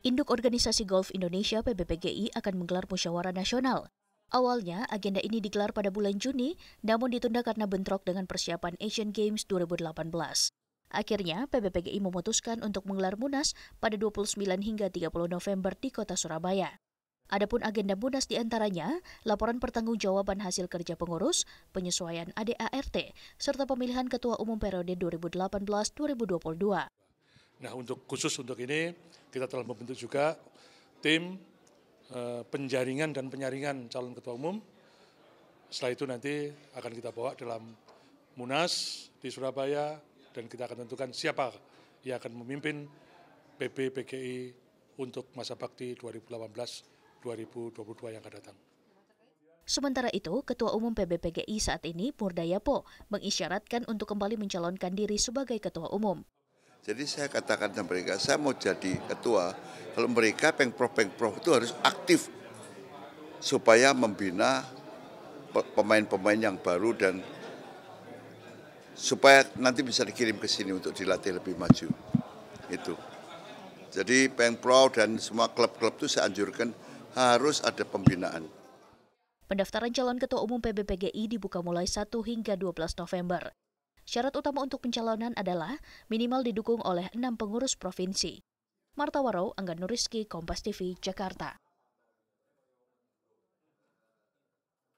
Induk Organisasi Golf Indonesia PBPGI akan menggelar musyawarah nasional. Awalnya, agenda ini digelar pada bulan Juni, namun ditunda karena bentrok dengan persiapan Asian Games 2018. Akhirnya, PBPGI memutuskan untuk menggelar Munas pada 29 hingga 30 November di kota Surabaya. Adapun agenda Munas diantaranya, laporan pertanggungjawaban hasil kerja pengurus, penyesuaian ADART, serta pemilihan Ketua Umum periode 2018-2022. Nah untuk khusus untuk ini kita telah membentuk juga tim e, penjaringan dan penyaringan calon ketua umum. Setelah itu nanti akan kita bawa dalam Munas di Surabaya dan kita akan tentukan siapa yang akan memimpin PB PGI untuk masa bakti 2018-2022 yang akan datang. Sementara itu, Ketua Umum PBPGI saat ini, Murdayapo, mengisyaratkan untuk kembali mencalonkan diri sebagai Ketua Umum. Jadi saya katakan sama mereka, saya mau jadi ketua. Kalau mereka pengprof-pengprof itu harus aktif supaya membina pemain-pemain yang baru dan supaya nanti bisa dikirim ke sini untuk dilatih lebih maju. Itu. Jadi pengprof dan semua klub-klub itu saya anjurkan harus ada pembinaan. Pendaftaran calon ketua umum PBPGI dibuka mulai 1 hingga 12 November. Syarat utama untuk pencalonan adalah minimal didukung oleh enam pengurus provinsi. Marta Warau, Angga Nuriski, Kompas TV, Jakarta.